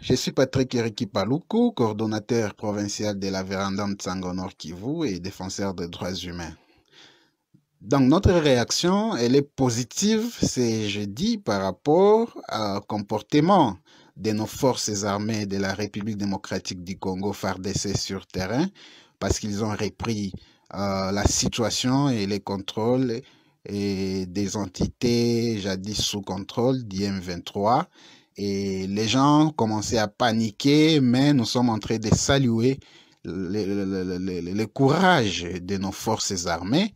Je suis Patrick Eriki Paloukou, coordonnateur provincial de la Vérandam Tsangonor Kivu et défenseur des droits humains. Donc notre réaction, elle est positive, c'est dis, par rapport au comportement de nos forces armées de la République démocratique du Congo, FARDC, sur terrain, parce qu'ils ont repris euh, la situation et les contrôles des entités jadis sous contrôle d'IM23 et les gens commençaient à paniquer, mais nous sommes en train de saluer le, courage de nos forces armées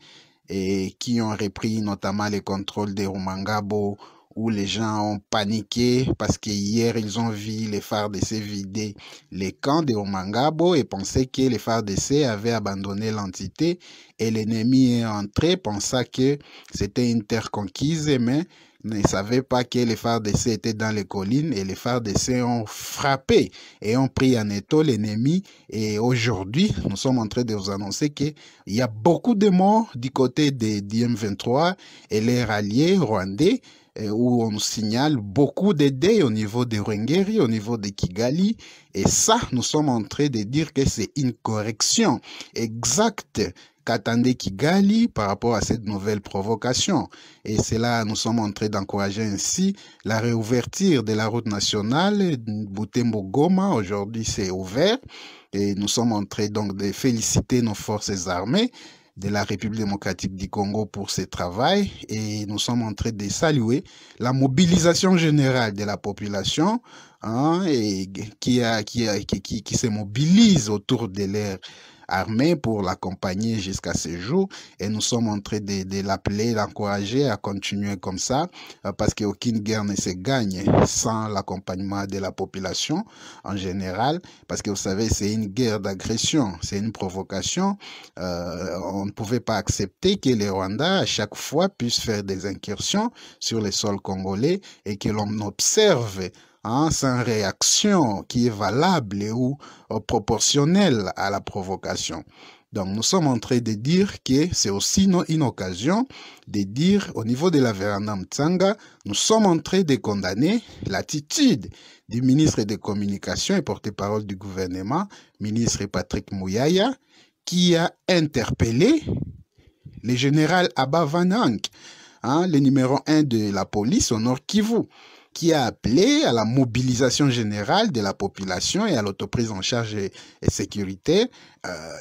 et qui ont repris notamment les contrôles des Rumangabo où les gens ont paniqué parce que hier ils ont vu les phares FARDC vider les camps des Rumangabo et pensaient que les FARDC avaient abandonné l'entité et l'ennemi est entré, pensa que c'était une terre conquise, mais ne savaient pas que les phares d'essai étaient dans les collines et les phares d'essai ont frappé et ont pris en étau l'ennemi. Et aujourd'hui, nous sommes en train de vous annoncer qu'il y a beaucoup de morts du côté des dm 23 et les ralliés rwandais où on signale beaucoup de au niveau de Rwengeri, au niveau de Kigali. Et ça, nous sommes en train de dire que c'est une correction exacte qu'attendait Kigali par rapport à cette nouvelle provocation. Et c'est là, nous sommes en train d'encourager ainsi la réouverture de la route nationale Butembo-Goma. Aujourd'hui, c'est ouvert. Et nous sommes en train donc de féliciter nos forces armées de la République démocratique du Congo pour ce travail et nous sommes en train de saluer la mobilisation générale de la population hein, et qui, a, qui, qui, se mobilise autour de l'air armée pour l'accompagner jusqu'à ce jour. Et nous sommes en train de, l'appeler, l'encourager à continuer comme ça, euh, parce qu'aucune guerre ne se gagne sans l'accompagnement de la population en général, parce que vous savez, c'est une guerre d'agression, c'est une provocation. Euh, on ne pouvait pas accepter que les Rwandais, à chaque fois, puissent faire des incursions sur les sols congolais et que l'on observe hein, sans réaction qui est valable ou euh, proportionnelle à la provocation. Donc, nous sommes en train de dire que c'est aussi une occasion de dire au niveau de la Véranam Tsanga, nous sommes en train de condamner l'attitude du ministre des Communications et porte-parole du gouvernement, ministre Patrick Mouyaya, qui a interpellé le général Abba Van Hank, hein, le numéro un de la police au Nord Kivu qui a appelé à la mobilisation générale de la population et à l'autoprise en charge et, sécurité. Euh,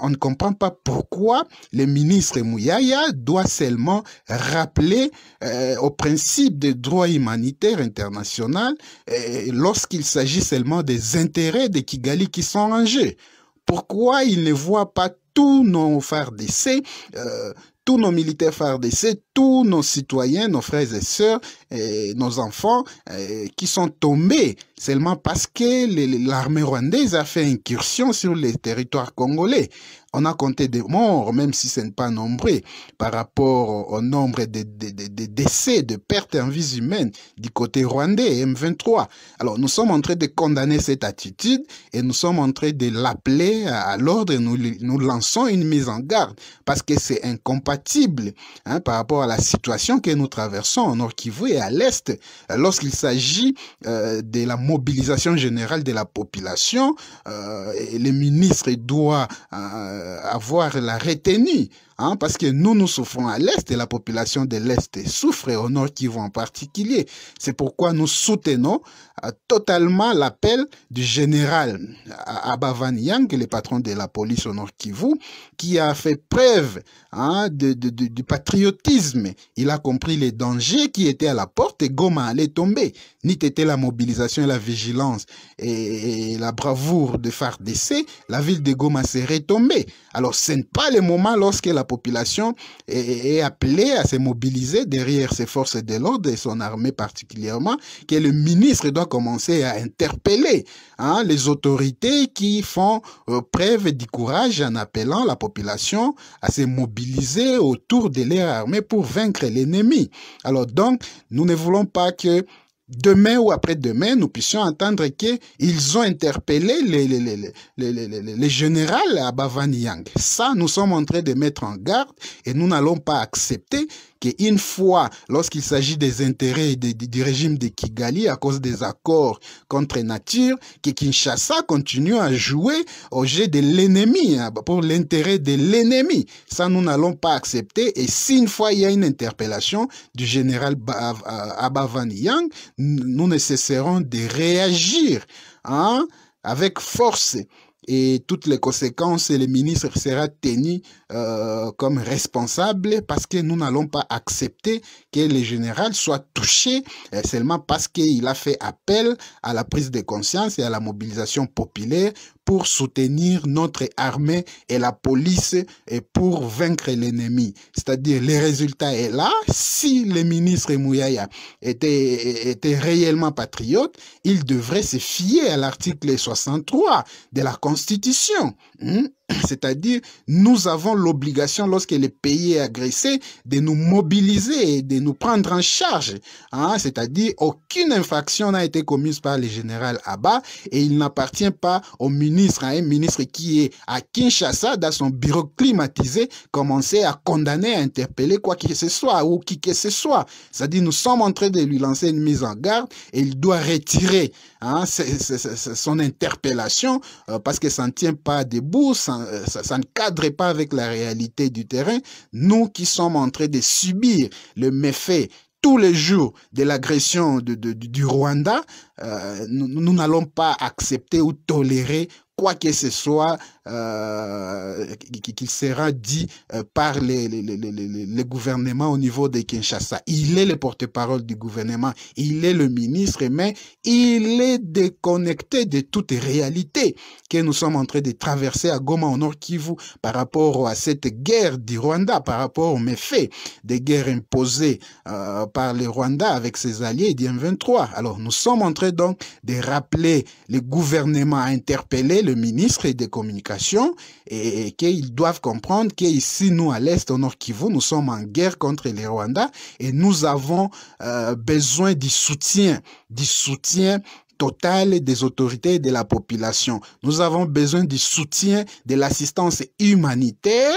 on ne comprend pas pourquoi le ministre Mouyaya doit seulement rappeler euh, au principe des droits humanitaires international euh, lorsqu'il s'agit seulement des intérêts des Kigali qui sont en jeu. Pourquoi il ne voit pas tous nos phares d'essai tous nos militaires FARDC, tous nos citoyens, nos frères et sœurs, et nos enfants euh, qui sont tombés seulement parce que l'armée rwandaise a fait incursion sur les territoires congolais. On a compté des morts, même si ce n'est pas nombreux, par rapport au nombre de, de, décès, de pertes en vie humaine du côté rwandais, M23. Alors nous sommes en train de condamner cette attitude et nous sommes en train de l'appeler à, l'ordre. Nous, nous lançons une mise en garde parce que c'est incompatible hein, par rapport à la situation que nous traversons en Nord Kivu et à l'Est euh, lorsqu'il s'agit euh, de la mobilisation générale de la population, euh, et le ministre doit euh, avoir la retenue Hein, parce que nous, nous souffrons à l'Est et la population de l'Est souffre et au Nord Kivu en particulier. C'est pourquoi nous soutenons euh, totalement l'appel du général euh, Abavan Yang, le patron de la police au Nord Kivu, qui a fait preuve hein, de, du patriotisme. Il a compris les dangers qui étaient à la porte et Goma allait tomber. ni était la mobilisation et la vigilance et, la bravoure de FARDC, la ville de Goma serait tombée. Alors ce n'est pas le moment lorsque la population est, appelée à se mobiliser derrière ses forces de l'ordre et son armée particulièrement, que le ministre doit commencer à interpeller hein, les autorités qui font euh, preuve du courage en appelant la population à se mobiliser autour de leur armée pour vaincre l'ennemi. Alors donc, nous ne voulons pas que demain ou après-demain, nous puissions entendre qu'ils ont interpellé les, les, les, les, les générales à Bavaniang. Ça, nous sommes en train de mettre en garde et nous n'allons pas accepter une fois, lorsqu'il s'agit des intérêts du régime de Kigali à cause des accords contre nature, que Kinshasa continue à jouer au jeu de l'ennemi, hein, pour l'intérêt de l'ennemi. Ça, nous n'allons pas accepter. Et si une fois il y a une interpellation du général euh, Van Yang, nous nécessiterons de réagir hein, avec force et toutes les conséquences, le ministre sera tenu euh, comme responsable parce que nous n'allons pas accepter que le général soit touché euh, seulement parce qu'il a fait appel à la prise de conscience et à la mobilisation populaire pour soutenir notre armée et la police et pour vaincre l'ennemi. C'est-à-dire, le résultat est là. Si le ministre Mouyaya était, était réellement patriote, il devrait se fier à l'article 63 de la Constitution. Hmm? C'est-à-dire, nous avons l'obligation, lorsque le pays est agressé, de nous mobiliser et de nous prendre en charge. Hein? C'est-à-dire, aucune infraction n'a été commise par le général Abba et il n'appartient pas au ministre ministre, hein, un ministre qui est à Kinshasa, dans son bureau climatisé, commencer à condamner, à interpeller quoi que ce soit ou qui que ce soit. C'est-à-dire, nous sommes en train de lui lancer une mise en garde et il doit retirer hein, son interpellation euh, parce que ça ne tient pas debout, euh, ça, ne cadre pas avec la réalité du terrain. Nous qui sommes en train de subir le méfait tous les jours de l'agression du Rwanda, euh, nous n'allons pas accepter ou tolérer cualquier que se Euh, qu'il sera dit euh, par les, les, gouvernements au niveau de Kinshasa. Il est le porte-parole du gouvernement, il est le ministre, mais il est déconnecté de toute réalité que nous sommes en train de traverser à Goma, au Nord Kivu, par rapport à cette guerre du Rwanda, par rapport aux méfaits des guerres imposées euh, par le Rwanda avec ses alliés du 23 Alors, nous sommes en train donc de rappeler le gouvernement à interpeller le ministre des communications et, qu'ils doivent comprendre qu'ici, nous, à l'Est, au Nord Kivu, nous sommes en guerre contre les Rwandais et nous avons euh, besoin du soutien, du soutien total des autorités et de la population. Nous avons besoin du soutien, de l'assistance humanitaire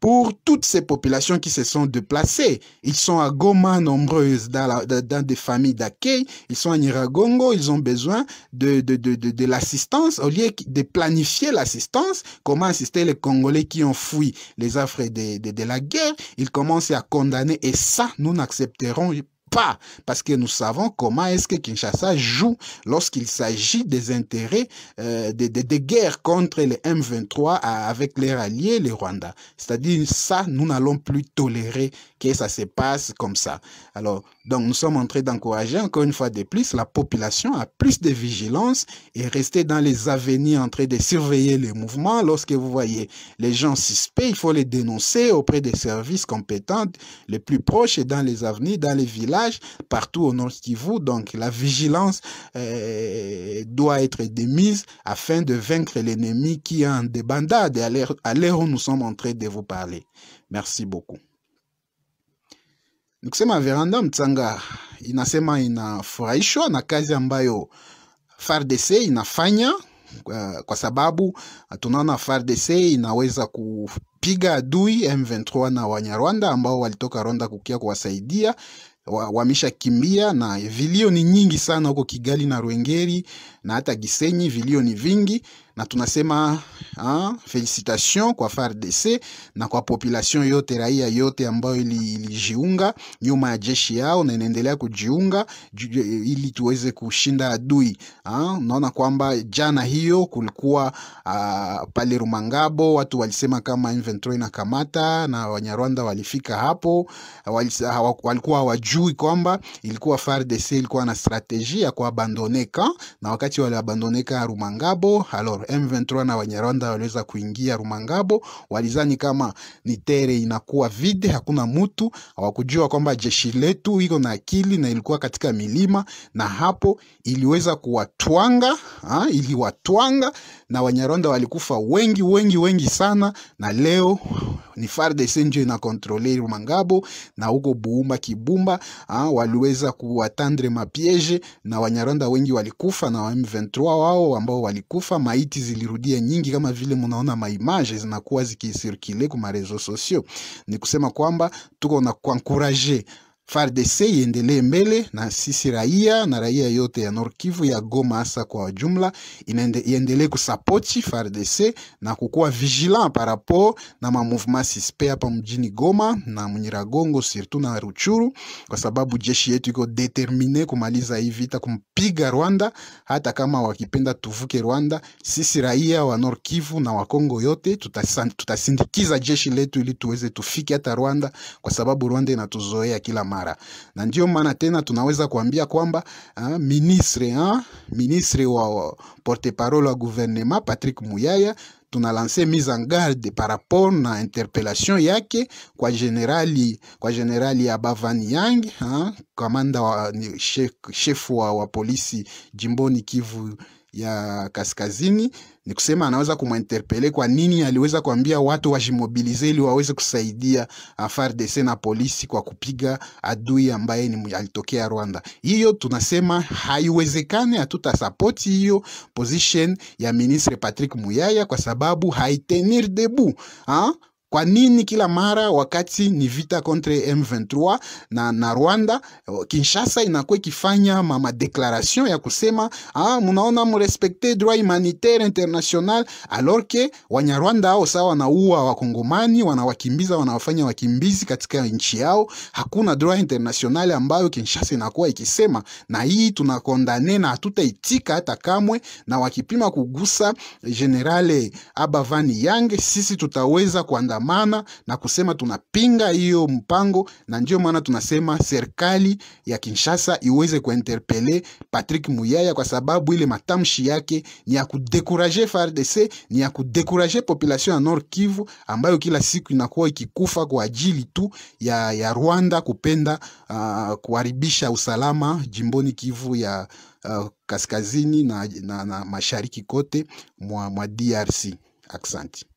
pour toutes ces populations qui se sont déplacées. Ils sont à Goma nombreuses, dans, la, dans des familles d'accueil, ils sont à Niragongo, ils ont besoin de, de, de, de, l'assistance. Au lieu de planifier l'assistance, comment assister les Congolais qui ont fui les affres de, de, de la guerre, ils commencent à condamner et ça, nous n'accepterons pas, parce que nous savons comment est-ce que Kinshasa joue lorsqu'il s'agit des intérêts euh, des, guerres contre les M23 avec les alliés, les Rwandais. C'est-à-dire ça, nous n'allons plus tolérer que ça se passe comme ça. Alors, donc nous sommes en train d'encourager encore une fois de plus la population à plus de vigilance et rester dans les avenirs en train de surveiller les mouvements. Lorsque vous voyez les gens suspects, il faut les dénoncer auprès des services compétents les plus proches et dans les avenirs, dans les villages partout au Nord Kivu. Donc la vigilance euh, doit être démise afin de vaincre l'ennemi qui en débandade et à l'heure où nous sommes en train de vous parler. Merci beaucoup. ma veranda mtsanga inasema inafurahishwa na kazi ambayo n'a inafanya kwa sababu tunaona FARDC inaweza kupiga adui M23 na Wanyarwanda ambao walitoka Rwanda kukia kuwasaidia wameshakimbia wa na vilio ni nyingi sana huko Kigali na Rwengeri na hata Gisenyi, vilio ni vingi na tunasema ha, felicitation kwa FARDC na kwa population yote, raia yote ambayo ilijiunga ili nyuma ya jeshi yao na inaendelea kujiunga ili tuweze kushinda adui. naona kwamba jana hiyo kulikuwa uh, pale Rumangabo watu walisema kama inventory na kamata na Wanyarwanda walifika hapo, walikuwa hawajui kwamba ilikuwa FARDC ilikuwa na strategia kwa abandoneka na wakati waliabandoneka Rumangabo alors M23 na Wanyarwanda waliweza kuingia Rumangabo, walizani kama ni tere inakuwa vide, hakuna mutu. Hawakujua kwamba jeshi letu iko na akili na ilikuwa katika milima, na hapo iliweza kuwatwanga ha, iliwatwanga na Wanyarwanda walikufa wengi wengi wengi sana, na leo ni FARDC nje na kontrole Mangabo na huko Buumba Kibumba ha, ah, waliweza kuwatandre mapiege na Wanyarwanda wengi walikufa na wa M23 wao ambao walikufa, maiti zilirudia nyingi, kama vile mnaona maimaje zinakuwa zikisirkule kwa marezo sosio. Ni kusema kwamba tuko na kuankuraje FARDC iendelee mbele na sisi raia na raia yote ya Nord Kivu ya Goma hasa kwa jumla iendelee kusapoti FARDC na kukuwa vigilant par rapport na ma mouvement suspect hapa mjini Goma na Mnyiragongo surtout na Ruchuru, kwa sababu jeshi yetu iko determine kumaliza hii vita, kumpiga Rwanda, hata kama wakipenda tuvuke Rwanda. Sisi raia wa Nord Kivu na wa Kongo yote tutasindikiza jeshi letu ili tuweze tufike hata Rwanda, kwa sababu Rwanda inatuzoea kila mara mara, na ndio maana tena tunaweza kuambia kwamba ha, ah, ministre ha, ah, ministre wa porte parole wa gouvernement Patrick Muyaya tunalanse mise en garde par rapport na interpellation yake kwa generali kwa generali ya Bavani Yang ha, ah, kamanda wa, chef, chef wa, wa polisi jimboni Kivu ya kaskazini. Ni kusema anaweza kumwinterpele kwa nini aliweza kuambia watu wajimobilize ili waweze kusaidia uh, FARDC na polisi kwa kupiga adui ambaye ni alitokea Rwanda. Hiyo tunasema haiwezekani, hatutasapoti hiyo position ya ministre Patrick Muyaya kwa sababu haitenir debout ha? Uh, kwa nini kila mara wakati ni vita contre M23 na, na Rwanda, eh, Kinshasa inakuwa ikifanya mama declaration ya kusema ah, munaona mrespekte droit humanitaire international, alors que Wanyarwanda hao sawa wanaua Wakongomani, wanawakimbiza, wanawafanya wakimbizi katika nchi yao. Hakuna droit international ambayo Kinshasa inakuwa ikisema, na hii tunakondane na hatutaitika hata kamwe, na wakipima kugusa Generale Abavani Yang, sisi tutaweza kuanda kuandamana na kusema tunapinga hiyo mpango, na ndio maana tunasema serikali ya Kinshasa iweze kuinterpele Patrick Muyaya kwa sababu ile matamshi yake ni ya kudekuraje FARDC, ni ya kudekuraje population ya Nord Kivu ambayo kila siku inakuwa ikikufa kwa ajili tu ya, ya Rwanda kupenda uh, kuharibisha usalama jimboni Kivu ya uh, kaskazini na, na, na mashariki kote mwa, mwa DRC. Aksanti.